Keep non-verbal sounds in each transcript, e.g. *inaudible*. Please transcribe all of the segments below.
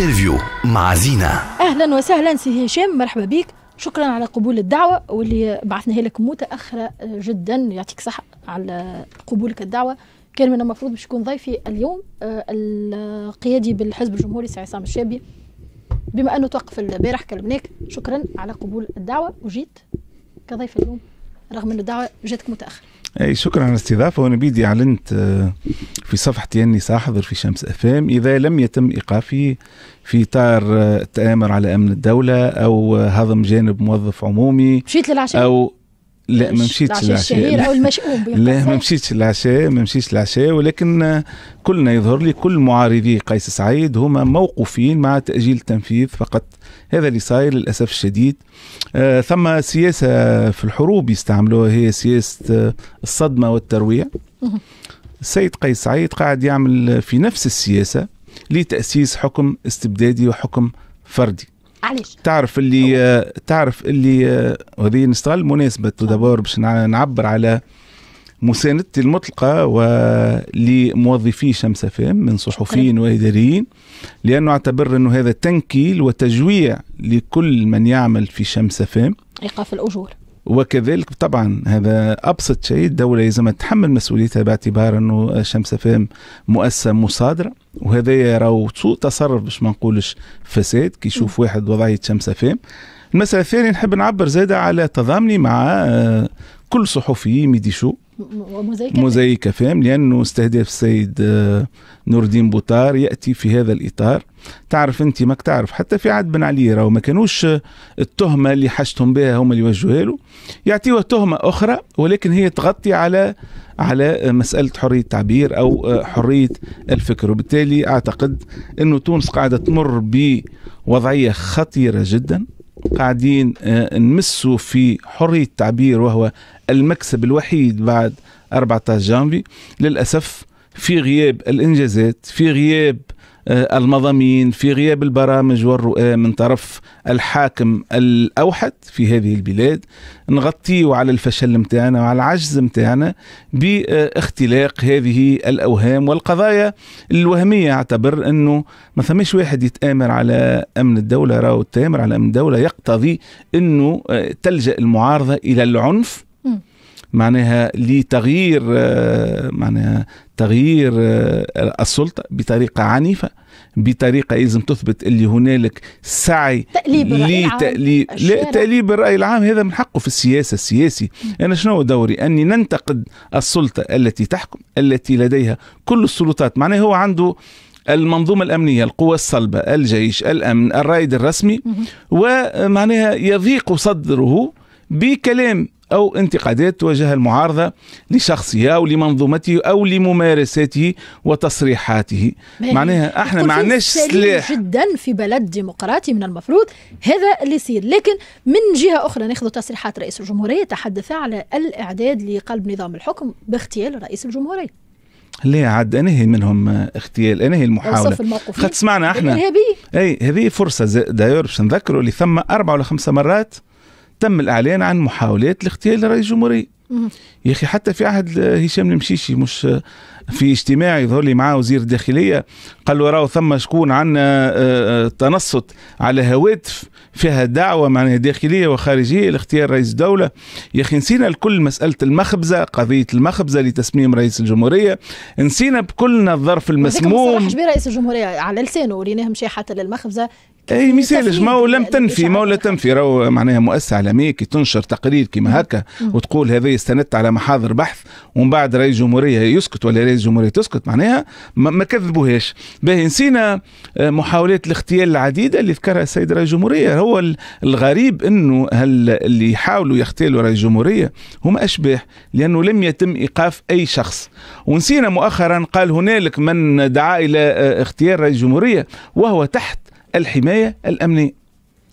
انترفيو مع زينة أهلا وسهلا سي هشام مرحبا بك شكرا على قبول الدعوة واللي بعثناها لك متأخرة جدا يعطيك صحة على قبولك الدعوة كان من المفروض باش يكون ضيفي اليوم آه، القيادي بالحزب الجمهوري سي عصام الشابي بما انه توقف البارح كلمناك شكرا على قبول الدعوه وجيت كضيف اليوم رغم ان الدعوه جاتك متأخرة شكرا على الاستضافة وأنا بيدي أعلنت آه، في صفحتي أني سأحضر في شمس أفام إذا لم يتم إيقافي في إطار آه، التآمر على أمن الدولة أو آه، هضم جانب موظف عمومي مشيت للعشاء أو لا ما مشيتش العشاء او المشؤوم لا ما مشيتش العشاء ما مشيتش العشاء ولكن كلنا يظهر لي كل معارضي قيس سعيد هما موقوفين مع تاجيل التنفيذ فقط هذا اللي صاير للاسف الشديد آه ثم سياسه في الحروب يستعملوها هي سياسه آه، الصدمه والترويع السيد قيس سعيد قاعد يعمل في نفس السياسه لتاسيس حكم استبدادي وحكم فردي علاش تعرف اللي تعرف اللي آه هذه نستغل مناسبة دابور باش نعبر على مساندتي المطلقة ولموظفي شمس فام من صحفيين وإداريين لأنه أعتبر أنه هذا تنكيل وتجويع لكل من يعمل في شمس فام إيقاف الأجور وكذلك طبعا هذا ابسط شيء الدوله لازم تتحمل مسؤوليتها باعتبار انه شمس فهم مؤسسه مصادره وهذا يراو تصرف باش ما نقولش فساد كي يشوف واحد وضعيه شمس فهم المساله الثانيه نحب نعبر زاده على تضامني مع آه، كل صحفي ميديشو مزيكا مزيكا فهم لانه استهدف السيد آه، نور الدين بوطار ياتي في هذا الاطار تعرف انت ماك تعرف حتى في عاد بن علي راهو ما كانوش آه، التهمه اللي حشتهم بها هم اللي يوجهوها له يعطيوها تهمه اخرى ولكن هي تغطي على على آه، مساله حريه التعبير او حريه الفكر وبالتالي اعتقد انه تونس قاعده تمر بوضعيه خطيره جدا قاعدين آه، نمسوا في حرية التعبير وهو المكسب الوحيد بعد 14 جانفي للأسف في غياب الإنجازات في غياب آه، المضامين في غياب البرامج والرؤى من طرف الحاكم الأوحد في هذه البلاد نغطيه على الفشل متاعنا وعلى العجز متاعنا باختلاق هذه الأوهام والقضايا الوهمية اعتبر أنه ما فماش واحد يتآمر على أمن الدولة راهو التآمر على أمن الدولة يقتضي أنه آه، تلجأ المعارضة إلى العنف معناها لتغيير آه، معناها تغيير آه، السلطه بطريقه عنيفه بطريقه لازم تثبت اللي هنالك سعي تأليب الرأي العام تأليب الرأي العام هذا من حقه في السياسه السياسي انا شنو دوري اني ننتقد السلطه التي تحكم التي لديها كل السلطات معناها هو عنده المنظومة الأمنية القوى الصلبة الجيش الأمن الرائد الرسمي ومعناها يضيق صدره بكلام أو انتقادات توجه المعارضة لشخصه أو لمنظومته أو لممارساته وتصريحاته معناها احنا ما عندناش سلاح جدا في بلد ديمقراطي من المفروض هذا اللي يصير لكن من جهة أخرى ناخذ تصريحات رئيس الجمهورية تحدث على الإعداد لقلب نظام الحكم باغتيال رئيس الجمهورية لا عاد انهي هي منهم اغتيال انهي هي المحاوله خاطر سمعنا احنا اي هذه فرصه داير باش نذكروا اللي ثم اربع ولا خمسه مرات تم الاعلان عن محاولات لاغتيال رئيس الجمهوريه يا اخي حتى في عهد هشام المشيشي مش في اجتماع يظهر لي معاه وزير الداخليه قال له راهو ثم شكون عندنا آه، آه، تنصت على هواتف فيها دعوه معناها داخليه وخارجيه لاختيار رئيس الدوله يا اخي نسينا الكل مساله المخبزه قضيه المخبزه لتسميم رئيس الجمهوريه نسينا بكلنا الظرف المسموم كبير رئيس الجمهوريه على لسانه وريناه مشي حتى للمخبزه اي مثال ما هو لم يعني تنفي ما هو لا تنفي راهو معناها مؤسسه اعلاميه كي تنشر تقرير كيما هكا وتقول هذا استندت على محاضر بحث ومن بعد رئيس الجمهوريه يسكت ولا رئيس الجمهوريه تسكت معناها ما كذبوهاش باهي نسينا آه، محاولات الاغتيال العديده اللي ذكرها السيد رئيس الجمهوريه هو الغريب انه هل اللي يحاولوا يغتالوا رئيس الجمهوريه هم اشباح لانه لم يتم ايقاف اي شخص ونسينا مؤخرا قال هنالك من دعا الى آه، اغتيال رئيس الجمهوريه وهو تحت الحماية الأمنية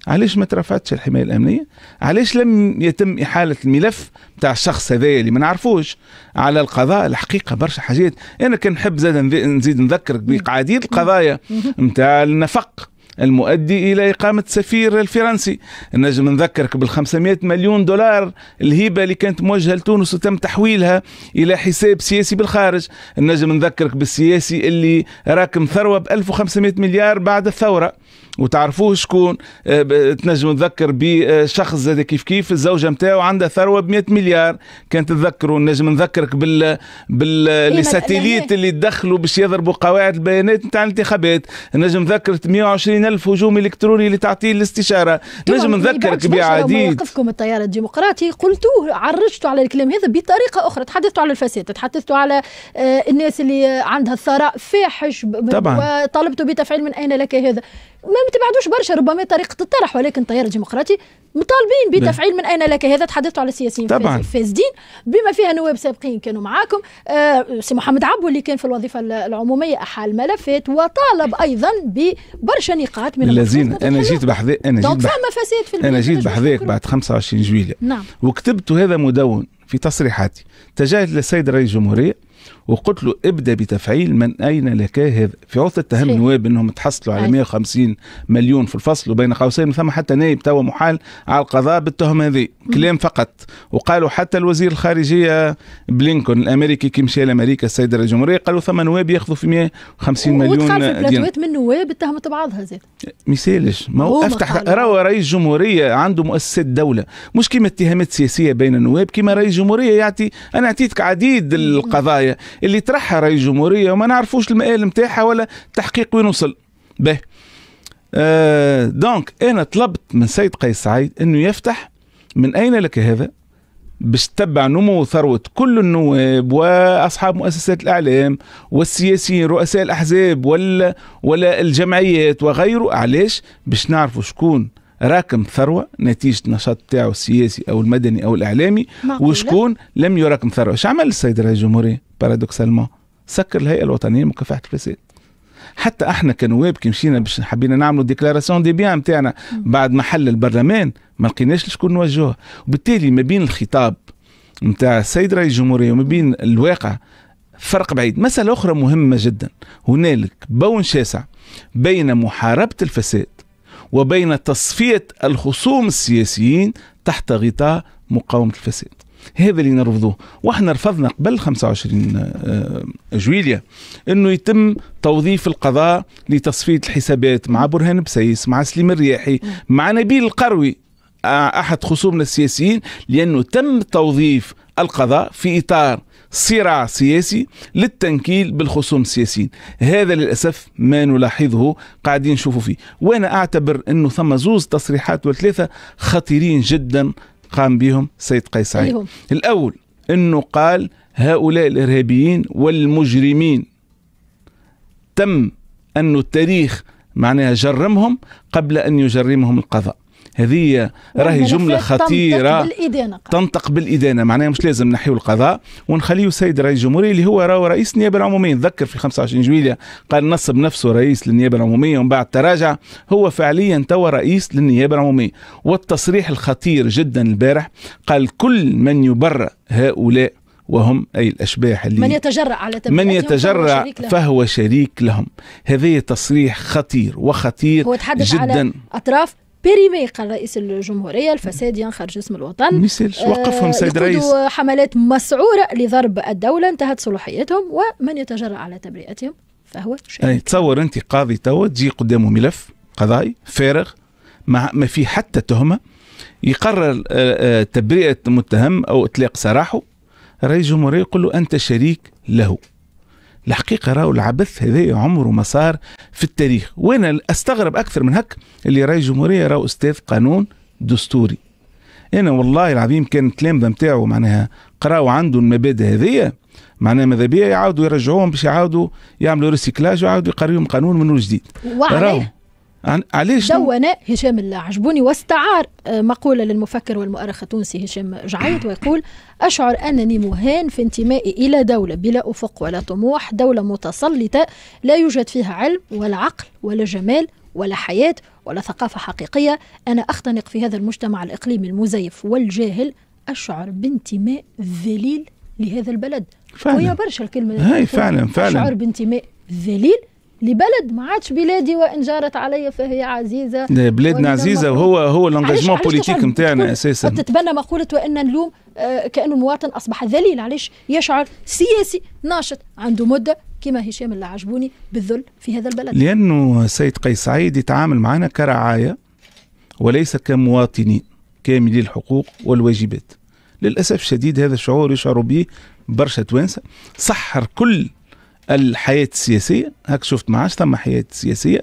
علاش ما ترفعتش الحمايه الامنيه؟ علاش لم يتم احاله الملف بتاع الشخص هذايا اللي ما نعرفوش على القضاء الحقيقه برشا حاجات، انا كنحب زاد نزيد نذكرك بقعديد القضايا نتاع النفق المؤدي الى اقامه سفير الفرنسي، نجم نذكرك بال 500 مليون دولار الهبه اللي كانت موجهه لتونس وتم تحويلها الى حساب سياسي بالخارج، نجم نذكرك بالسياسي اللي راكم ثروه ب 1500 مليار بعد الثوره. وتعرفوه شكون آه، تنجم تذكر بشخص زاد كيف كيف الزوجه نتاعو عندها ثروه ب 100 مليار كان تتذكروا نجم نذكرك بال بالساتيليت اللي تدخلوا باش يضربوا قواعد البيانات نتاع الانتخابات نجم نذكرك 120 الف هجوم الكتروني اللي تعطيه الاستشاره نجم نذكرك بعديد موقفكم التيار الديمقراطي قلتوه عرجتوا على الكلام هذا بطريقه اخرى تحدثتوا على الفساد تحدثتوا على آه، الناس اللي عندها ثراء فاحش طبعا وطالبتوا بتفعيل من اين لك هذا ما متبعدوش برشا ربما طريقه الطرح ولكن التيار الديمقراطي مطالبين بتفعيل من اين لك هذا تحدثت على السياسيين طبعا فاسدين بما فيها نواب سابقين كانوا معاكم آه سي محمد عبو اللي كان في الوظيفه العموميه احال ملفات وطالب ايضا ببرشا نقاط من الذين انا جيت بحذاك انا جيت فما فساد في انا جيت بحذاك بعد 25 جويلية نعم وكتبت هذا مدون في تصريحاتي تجاهل للسيد رئيس الجمهوريه وقلت له ابدا بتفعيل من اين لك هذا في عوض اتهام النواب انهم تحصلوا على 150 مليون في الفصل وبين قوسين ثم حتى نائب توا محال على القضاء بالتهمه هذه كلام فقط وقالوا حتى الوزير الخارجيه بلينكون الامريكي كي مشى لامريكا السيد الجمهوريه قالوا ثم نواب ياخذوا في 150 مليون دينار من نواب اتهمت بعضها زاد ما يسالش ما هو افتح راهو رئيس جمهوريه عنده مؤسسات دوله مش كيما اتهامات سياسيه بين النواب كيما رئيس جمهوريه يعطي انا اعطيتك عديد القضايا اللي طرحها رئيس الجمهوريه وما نعرفوش المآل إيه نتاعها ولا التحقيق وين وصل به آه، دونك انا طلبت من سيد قيس سعيد انه يفتح من اين لك هذا باش تتبع نمو ثروه كل النواب وأصحاب مؤسسات الإعلام والسياسيين رؤساء الأحزاب ولا ولا الجمعيات وغيره علاش باش نعرفوا شكون راكم ثروة نتيجة النشاط تاعو السياسي أو المدني أو الإعلامي وشكون لم يراكم ثروة شو عمل السيد رئيس الجمهورية بارادوكسالما سكر الهيئه الوطنيه لمكافحه الفساد حتى احنا كنواب كي مشينا باش حبينا نعملوا ديكلاراسيون دي بيان نتاعنا بعد ما حل البرلمان ما لقيناش لشكون نوجهوها وبالتالي ما بين الخطاب نتاع السيد رئيس الجمهوريه وما بين الواقع فرق بعيد مسألة أخرى مهمة جدا هنالك بون شاسع بين محاربة الفساد وبين تصفية الخصوم السياسيين تحت غطاء مقاومة الفساد هذا اللي نرفضوه واحنا رفضنا قبل 25 آه، آه، جويليا انه يتم توظيف القضاء لتصفيه الحسابات مع برهان بسيس مع سليم الرياحي مع نبيل القروي آه، احد خصومنا السياسيين لانه تم توظيف القضاء في اطار صراع سياسي للتنكيل بالخصوم السياسيين هذا للأسف ما نلاحظه قاعدين نشوفوا فيه وأنا أعتبر أنه ثم زوز تصريحات وثلاثة خطيرين جدا قام بهم سيد قيس عين الأول أنه قال هؤلاء الإرهابيين والمجرمين تم أن التاريخ معناها جرمهم قبل أن يجرمهم القضاء هذه راهي جمله خطيره تنطق بالادانه تنطق بالادانه معناها مش لازم نحيو القضاء ونخليه سيد رئيس الجمهوريه اللي هو راهو رئيس النيابه العموميه نذكر في 25 جويليا قال نصب نفسه رئيس للنيابه العموميه ومن بعد تراجع هو فعليا توا رئيس للنيابه العموميه والتصريح الخطير جدا البارح قال كل من يبرأ هؤلاء وهم أي الأشباح اللي من يتجرأ على من يتجرأ فهو شريك لهم, لهم. هذا تصريح خطير وخطير هو تحدث جدا على أطراف قال رئيس الجمهورية الفساد ينخرج اسم الوطن ميسيلش آه، وقفهم سيد رئيس حملات مسعورة لضرب الدولة انتهت صلاحيتهم ومن يتجرأ على تبرئتهم فهو شيء يعني تصور أنت قاضي توا تجي قدامه ملف قضائي فارغ ما, ما في حتى تهمة يقرر آه، آه، تبرئة متهم أو إطلاق سراحه رئيس الجمهورية يقول له أنت شريك له الحقيقه راهو العبث هذا عمره ما صار في التاريخ وانا استغرب اكثر من هك اللي راي الجمهوريه راهو استاذ قانون دستوري انا والله العظيم كان التلامذه نتاعو معناها قراو عنده المبادئ هذيا معناها ماذا بيا يعاودوا يرجعوهم باش يعاودوا يعملوا ريسيكلاج ويعاودوا يقريوهم قانون من جديد وعليه علاش دون هشام العجبوني واستعار آه، مقولة للمفكر والمؤرخ التونسي هشام جعيد *coughs* ويقول أشعر أنني مهان في انتمائي إلى دولة بلا أفق ولا طموح دولة متسلطة لا يوجد فيها علم ولا عقل ولا جمال ولا حياة ولا ثقافة حقيقية أنا أختنق في هذا المجتمع الإقليمي المزيف والجاهل أشعر بانتماء ذليل لهذا البلد فعلا وهي برشا الكلمة هاي فعلا فعلا أشعر بانتماء ذليل لبلد ما عادش بلادي وان جارت علي فهي عزيزه بلادنا عزيزه وهو هو لونجاجمون بوليتيك نتاعنا اساسا تتبنى مقوله وان نلوم آه، كان المواطن اصبح ذليل علاش يشعر سياسي ناشط عنده مده كما هشام اللي عجبوني بالذل في هذا البلد لانه السيد قيس سعيد يتعامل معنا كرعايه وليس كمواطنين كاملي الحقوق والواجبات للاسف الشديد هذا الشعور يشعر به برشا توانسه سحر كل الحياة السياسية هك شفت ما عادش ثم حياة سياسية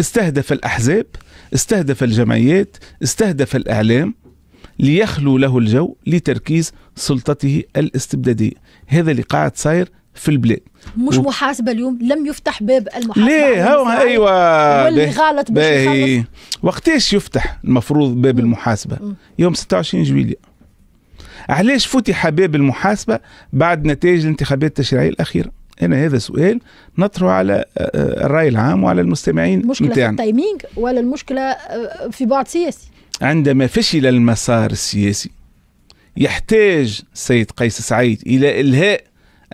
استهدف الأحزاب استهدف الجمعيات استهدف الإعلام ليخلو له الجو لتركيز سلطته الاستبدادية هذا اللي قاعد صاير في البلاد مش و... محاسبه اليوم لم يفتح باب المحاسبه ليه يعني هو ايوه واللي غلط به... وقتاش يفتح المفروض باب المحاسبه مم. يوم 26 جويلية علاش فتح باب المحاسبه بعد نتائج الانتخابات التشريعيه الاخيره انا هذا سؤال نطرح على آه، آه، الرأي العام وعلى المستمعين مشكلة في التايمينج ولا المشكلة آه، في بعد سياسي عندما فشل المسار السياسي يحتاج السيد قيس سعيد إلى إلهاء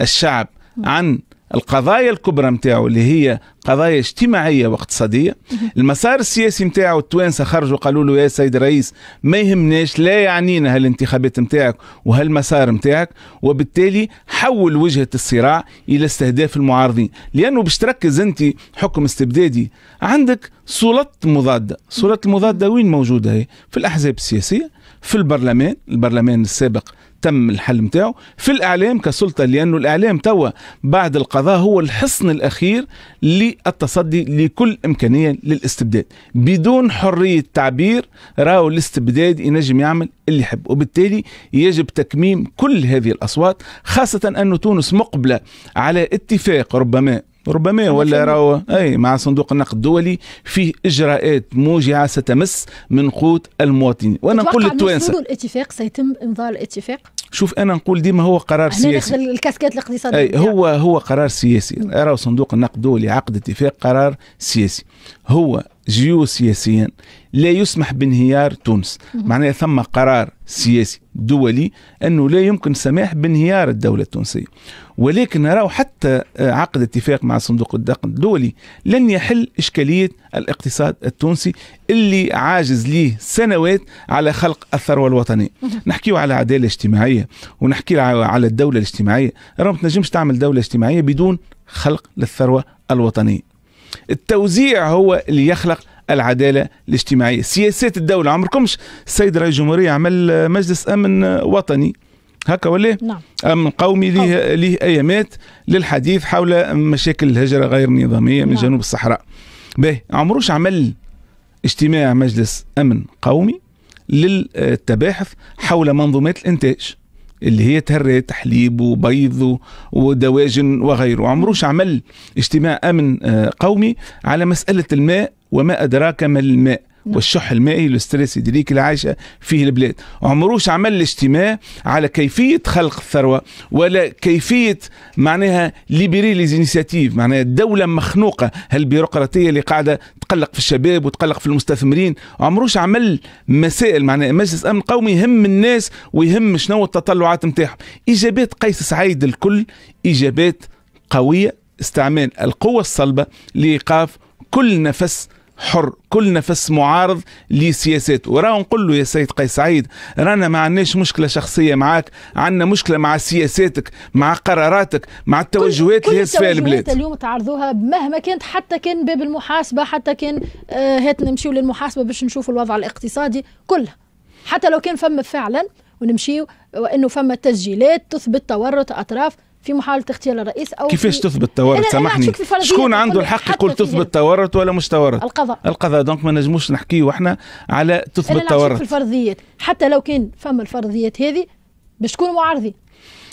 الشعب عن القضايا الكبرى نتاعو اللي هي قضايا اجتماعيه واقتصاديه المسار السياسي نتاعو التوانسه خرجوا قالوا له يا سيد الرئيس ما يهمناش لا يعنينا هالانتخابات نتاعك وهالمسار نتاعك وبالتالي حول وجهه الصراع الى استهداف المعارضين لانه باش تركز انت حكم استبدادي عندك سلطة مضادة سلطة المضادة وين موجودة هي في الأحزاب السياسية في البرلمان البرلمان السابق تم الحل نتاعو في الاعلام كسلطه لانه الاعلام توا بعد القضاء هو الحصن الاخير للتصدي لكل امكانيه للاستبداد بدون حريه تعبير راهو الاستبداد ينجم يعمل اللي يحب وبالتالي يجب تكميم كل هذه الاصوات خاصه انه تونس مقبله على اتفاق ربما ربما ولا راهو اي مع صندوق النقد الدولي فيه اجراءات موجعه ستمس من قوت المواطنين وانا نقول للتوانسه الاتفاق سيتم امضاء الاتفاق شوف انا نقول ديما هو قرار سياسي الكاسكات الاقتصاديه أي هو هو قرار سياسي راهو صندوق النقد الدولي عقد اتفاق قرار سياسي هو جيوسياسيا لا يسمح بانهيار تونس معناها ثم قرار سياسي دولي انه لا يمكن سماح بانهيار الدوله التونسيه ولكن نراه حتى آه، عقد اتفاق مع صندوق الدقن الدولي لن يحل اشكاليه الاقتصاد التونسي اللي عاجز ليه سنوات على خلق الثروه الوطنيه *laughs* نحكيو على عداله اجتماعيه ونحكي على الدوله الاجتماعيه راه ما تنجمش تعمل دوله اجتماعيه بدون خلق للثروه الوطنيه التوزيع هو اللي يخلق العداله الاجتماعيه سياسات الدوله عمركمش السيد رئيس الجمهوريه عمل مجلس امن وطني هكا ولا نعم امن قومي ليه ليه ايامات للحديث حول مشاكل الهجره غير النظاميه من نعم. جنوب الصحراء به عمروش عمل اجتماع مجلس امن قومي للتباحث حول منظومات الانتاج اللي هي تهريت تحليب وبيض ودواجن وغيره عمروش عمل اجتماع أمن آه، قومي على مسألة الماء وما أدراك ما الماء نعم. والشح المائي والستريس يدريك عايشه فيه البلاد عمروش عمل اجتماع على كيفية خلق الثروة ولا كيفية معناها ليبري ليزينيسياتيف معناها الدولة مخنوقة هالبيروقراطية اللي قاعدة تقلق في الشباب وتقلق في المستثمرين عمروش عمل مسائل معناها مجلس أمن قومي يهم الناس ويهم شنو التطلعات نتاعهم إجابات قيس سعيد الكل إجابات قوية استعمال القوة الصلبة لإيقاف كل نفس حر كل نفس معارض لسياساته وراه نقول له يا سيد قيس سعيد رانا ما عندناش مشكله شخصيه معاك عندنا مشكله مع سياساتك مع قراراتك مع التوجهات اللي هز فيها البلاد اليوم تعرضوها مهما كانت حتى كان باب المحاسبه حتى كان آه هات نمشيو للمحاسبه باش نشوفوا الوضع الاقتصادي كلها حتى لو كان فما فعلا ونمشيو وانه فما تسجيلات تثبت تورط اطراف في محاوله اغتيال الرئيس او كيفاش تثبت تورط سامحني شكون عنده الحق يقول تثبت تورط ولا مش تورط القضاء القضاء دونك ما نجموش نحكيو احنا على تثبت تورط في الفرضيات حتى لو كان فما الفرضيات هذه باش تكون معارضين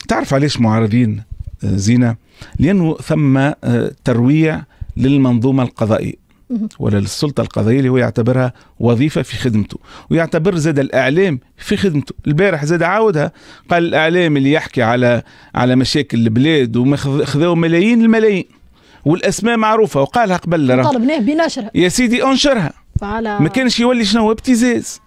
تعرف علاش معارضين آه، زينه لانه ثم آه، ترويع للمنظومه القضائيه ولا للسلطة القضائية اللي هو يعتبرها وظيفة في خدمته ويعتبر زاد الإعلام في خدمته البارح زاد عاودها قال الإعلام اللي يحكي على على مشاكل البلاد وخذوا ملايين الملايين والأسماء معروفة وقالها قبل طالبناه بنشرها يا سيدي أنشرها فعلى... ما كانش يولي شنو ابتزاز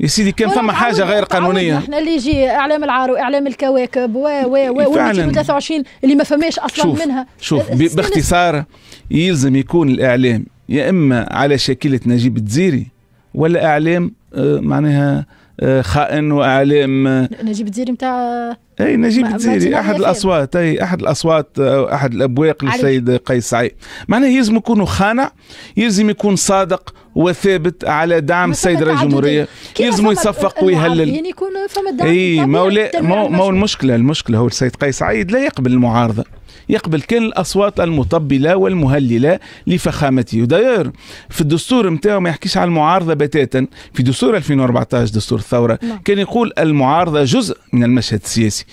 يا سيدي كان فما حاجه غير قانونيه احنا اللي يجي اعلام العار واعلام الكواكب و و و 23 اللي ما فماش اصلا شوف منها شوف باختصار يلزم يكون الاعلام يا إما على شكلة نجيب الدزيري ولا إعلام آه، معناها آه، خائن واعلام آه، نجيب الدزيري نتاع اي نجيب الدزيري احد الاصوات اي احد الاصوات احد الابواق للسيد قيس سعيد معناها يلزم يكون خانع يلزم يكون صادق وثابت على دعم السيد رئيس الجمهوريه يلزم يصفق ويهلل يعني يكون فما دعم اي ما هو المشكله المشكله هو السيد قيس سعيد لا يقبل المعارضه يقبل كل الأصوات المطبلة والمهللة لفخامته داير في الدستور نتاعو ما يحكيش على المعارضة بتاتا في دستور 2014 دستور الثورة لا. نعم. كان يقول المعارضة جزء من المشهد السياسي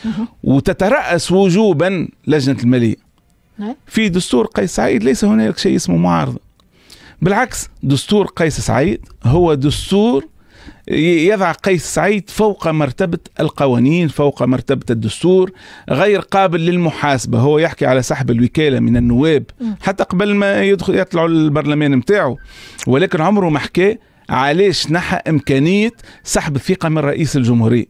وتترأس وجوبا لجنة المالية نعم. في دستور قيس سعيد ليس هناك شيء اسمه معارضة بالعكس دستور قيس سعيد هو دستور يضع قيس سعيد فوق مرتبة القوانين فوق مرتبة الدستور غير قابل للمحاسبة هو يحكي على سحب الوكالة من النواب حتى قبل ما يدخل يطلعوا البرلمان متاعه ولكن عمره ما حكى علاش نحى إمكانية سحب الثقة من رئيس الجمهورية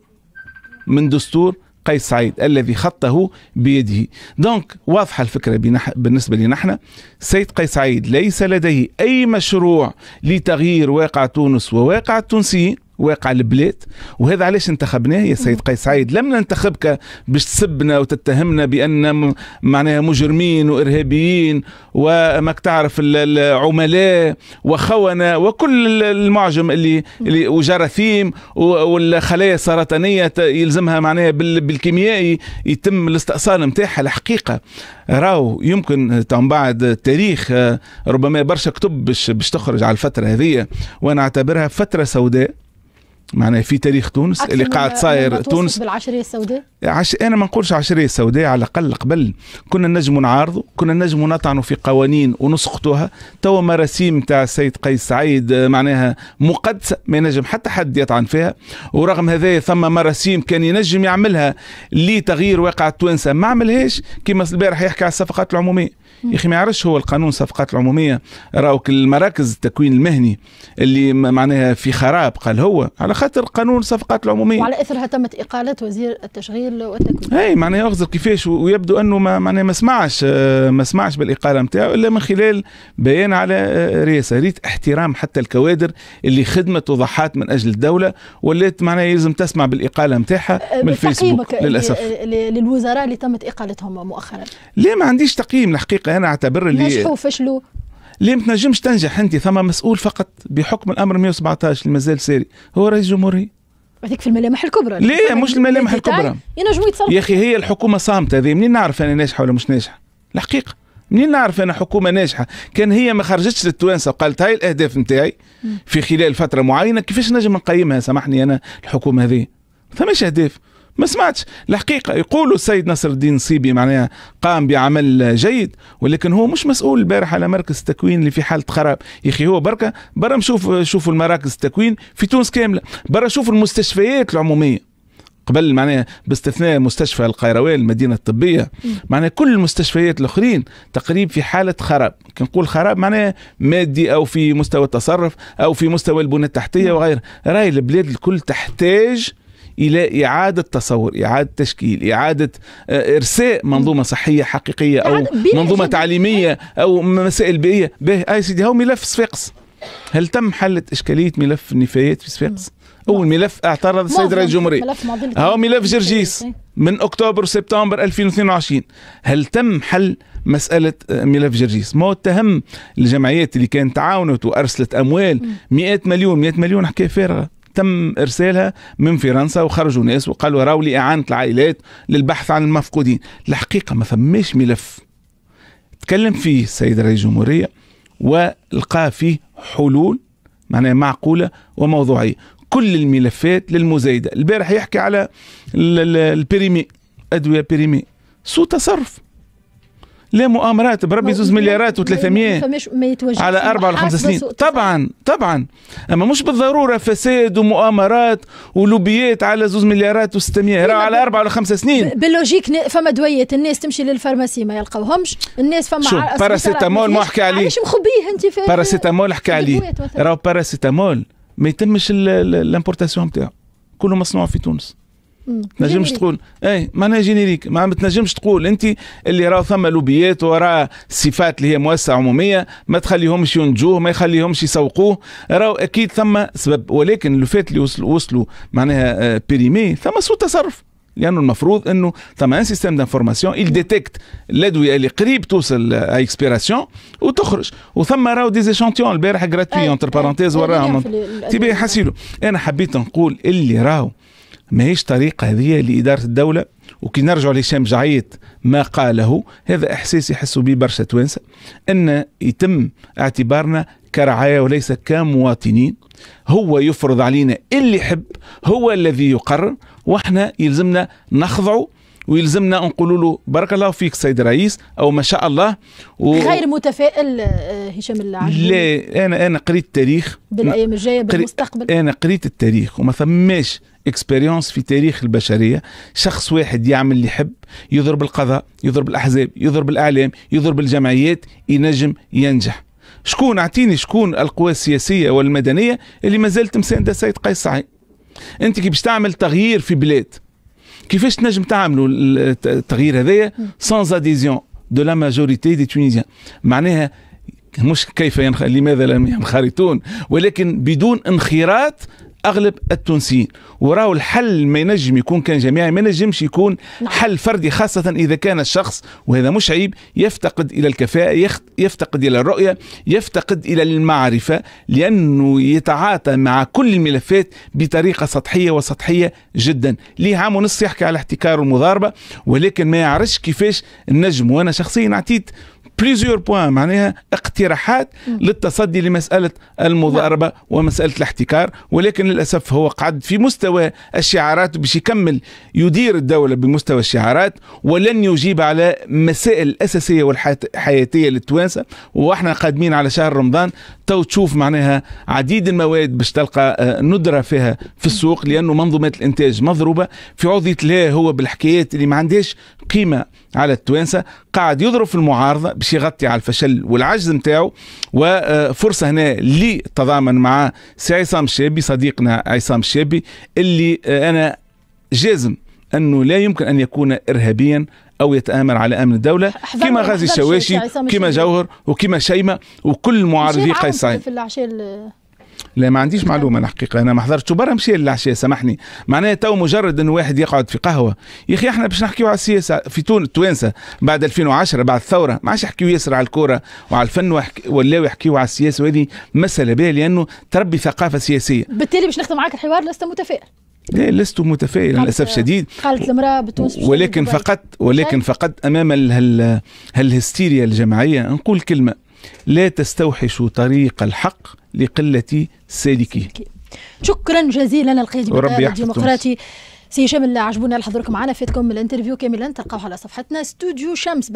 من دستور قيس سعيد الذي خطه بيده دونك واضحة الفكرة بالنسبة لنا نحن سيد قيس سعيد ليس لديه أي مشروع لتغيير واقع تونس وواقع التونسيين واقع البلاد وهذا علاش انتخبناه يا سيد قيس سعيد لم ننتخبك باش تسبنا وتتهمنا بان معناها مجرمين وارهابيين وماك تعرف العملاء وخونه وكل المعجم اللي, اللي وجراثيم والخلايا السرطانيه يلزمها معناها بالكيميائي يتم الاستئصال نتاعها الحقيقه راو يمكن من بعد التاريخ آه، ربما برشا كتب باش تخرج على الفتره هذه وانا اعتبرها فتره سوداء معناه في تاريخ تونس اللي قاعد صاير تونس بالعشريه السوداء عش... انا ما نقولش عشريه سوداء على الاقل قبل كنا نجم نعارضه كنا نجم نطعنوا في قوانين ونسقطوها توا مراسيم تاع السيد قيس سعيد معناها مقدسه ما ينجم حتى حد يطعن فيها ورغم هذا ثم مراسيم كان ينجم يعملها لتغيير واقع التوانسه ما عملهاش كما البارح يحكي على الصفقات العموميه يا اخي ما يعرفش هو القانون الصفقات العموميه راوك المراكز التكوين المهني اللي معناها في خراب قال هو على خاطر قانون الصفقات العموميه وعلى اثرها تمت اقاله وزير التشغيل والتكوين اي معناها يغزر كيفاش ويبدو انه ما معناها ما سمعش آه، ما سمعش بالاقاله نتاعو الا من خلال بيان على آه، رئاسه ريت احترام حتى الكوادر اللي خدمت وضحات من اجل الدوله ولات معناها يلزم تسمع بالاقاله نتاعها آه، من الفيسبوك للاسف للوزراء اللي تمت اقالتهم مؤخرا لا ما عنديش تقييم الحقيقه انا اعتبر لي نجحوا فشلوا ليه ما تنجمش تنجح انت ثم مسؤول فقط بحكم الامر 117 اللي مازال ساري هو رئيس جمهوري هذيك في الملامح الكبرى لا مش الملامح الكبرى ينجموا يتصرفوا يا اخي هي الحكومه صامته هذه منين نعرف انا ناجحه ولا مش ناجحه الحقيقه منين نعرف انا حكومه ناجحه كان هي ما خرجتش للتوانسه وقالت هاي الاهداف نتاعي في خلال فتره معينه كيفاش نجم نقيمها سامحني انا الحكومه هذه ما فماش اهداف ما سمعتش الحقيقة يقولوا السيد نصر الدين صيبي معناها قام بعمل جيد ولكن هو مش مسؤول البارح على مركز التكوين اللي في حالة خراب يا أخي هو بركة برا نشوف شوفوا المراكز التكوين في تونس كاملة برا شوفوا المستشفيات العمومية قبل معناها باستثناء مستشفى القيروان المدينه الطبيه معناها كل المستشفيات الاخرين تقريب في حاله خراب كنقول نقول خراب معناها مادي او في مستوى التصرف او في مستوى البنى التحتيه وغيره راي البلاد الكل تحتاج الى اعاده تصور اعاده تشكيل اعاده آه، ارساء منظومه صحيه حقيقيه او منظومه تعليميه او مسائل بيئيه به اي سيدي هو ملف صفاقس هل تم حل اشكاليه ملف النفايات في صفاقس اول ملف اعترض السيد رئيس الجمهوريه هو ملف جرجيس إيه. من اكتوبر سبتمبر 2022 هل تم حل مسألة آه، ملف جرجيس ما اتهم الجمعيات اللي كانت تعاونت وأرسلت أموال 100 مليون 100 مليون حكاية فارغة تم ارسالها من فرنسا وخرجوا ناس وقالوا راوا لاعانه العائلات للبحث عن المفقودين الحقيقه ما فماش ملف تكلم فيه السيد رئيس الجمهوريه ولقى فيه حلول معناها معقوله وموضوعيه كل الملفات للمزايده البارح يحكي على البريمي ادويه بريمي سوء تصرف لا مؤامرات بربي زوز مليارات و300 على اربع ولا خمس سنين طبعا طبعا اما مش بالضروره فساد ومؤامرات ولوبيات على زوز مليارات و600 راه على اربع ولا خمس سنين باللوجيك فما دويات الناس تمشي للفارماسي ما يلقاوهمش الناس فما شو باراسيتامول ما احكي عليه علاش مخبيه انت في باراسيتامول احكي عليه راهو باراسيتامول ما يتمش الامبورتاسيون نتاعو كله مصنوع في تونس تنجمش تقول اي معناها جينيريك ما تنجمش تقول انت اللي راه ثم لوبيات وراه صفات اللي هي موسعه عموميه ما تخليهمش ينتجوه ما يخليهمش يسوقوه راهو اكيد ثم سبب ولكن فات اللي وصلوا وصلوا معناها آه، بيريمي ثم سوء تصرف لانه المفروض انه ثم ان سيستيم دانفورماسيون يل ديتيكت الادويه اللي قريب توصل اكسبيراسيون وتخرج وثم راهو دي البارح جراتوي اونتر بارونتيز وراهم تبي حسيلو انا حبيت نقول اللي راهو ماهيش طريقه هذه لاداره الدوله وكي نرجع لهشام جعيط ما قاله هذا احساس يحسوا به برشا توانسه ان يتم اعتبارنا كرعايا وليس كمواطنين هو يفرض علينا اللي يحب هو الذي يقرر واحنا يلزمنا نخضعوا ويلزمنا نقول له بارك الله فيك سيد الرئيس او ما شاء الله و... غير متفائل آه، هشام العجمي لا انا انا قريت التاريخ بالايام الجايه بالمستقبل انا قريت التاريخ وما ثماش اكسبيريونس في تاريخ البشريه شخص واحد يعمل اللي يحب يضرب القضاء يضرب الاحزاب يضرب الاعلام يضرب الجمعيات ينجم ينجح شكون اعطيني شكون القوى السياسيه والمدنيه اللي ما زالت مسانده سيد قيس سعيد انت كي باش تعمل تغيير في بلاد كيفاش تنجم تعملوا التغيير هذايا سانز اديزيون دو لا ماجوريتي دي تونيزيان معناها مش كيف ينخ... لماذا لم ينخرطون ولكن بدون انخراط اغلب التونسيين وراو الحل ما ينجم يكون كان جماعي ما ينجمش يكون نعم. حل فردي خاصه اذا كان الشخص وهذا مش عيب يفتقد الى الكفاءه يفتقد الى الرؤيه يفتقد الى المعرفه لانه يتعاطى مع كل الملفات بطريقه سطحيه وسطحيه جدا ليه عام ونص يحكي على احتكار المضاربه ولكن ما يعرفش كيفاش النجم وانا شخصيا عطيت بليزيور بوان معناها اقتراحات للتصدي لمسألة المضاربة نعم. ومسألة الاحتكار ولكن للأسف هو قعد في مستوى الشعارات باش يكمل يدير الدولة بمستوى الشعارات ولن يجيب على مسائل الأساسية والحياتية للتوانسة واحنا قادمين على شهر رمضان تو تشوف معناها عديد المواد باش تلقى آه، ندرة فيها في السوق لأنه منظومات الإنتاج مضروبة في عوضه لا هو بالحكايات اللي ما عندهاش القيمه على التوانسه قاعد يضرب في المعارضه باش يغطي على الفشل والعجز نتاعو وفرصه هنا لتضامن مع سي عصام الشابي صديقنا عصام الشابي اللي انا جازم انه لا يمكن ان يكون ارهابيا او يتامر على امن الدوله كما غازي الشواشي كما جوهر وكما شيمه وكل معارضي قيس سعيد لا ما عنديش معلومه الحقيقه انا ما حضرتش برا مشي للعشاء سامحني معناها تو مجرد ان واحد يقعد في قهوه يا اخي احنا باش نحكيو على السياسه في تونس التوانسه بعد 2010 بعد الثوره ما عادش يحكيو ياسر على الكوره وعلى الفن ولاو يحكيو على السياسه وهذه مساله بها لانه تربي ثقافه سياسيه بالتالي باش نختم معاك الحوار لست متفائل لا لست متفائلا للاسف شديد قالت المراه بتونس ولكن فقط ولكن فقط امام الهستيريا الجماعيه نقول كلمه لا تستوحشوا طريق الحق لقلة سالكيه شكرا جزيلا القيادي الديمقراطي سي هشام عجبونا لحضوركم معنا فاتكم الانترفيو كاملا تلقاوه على صفحتنا استوديو شمس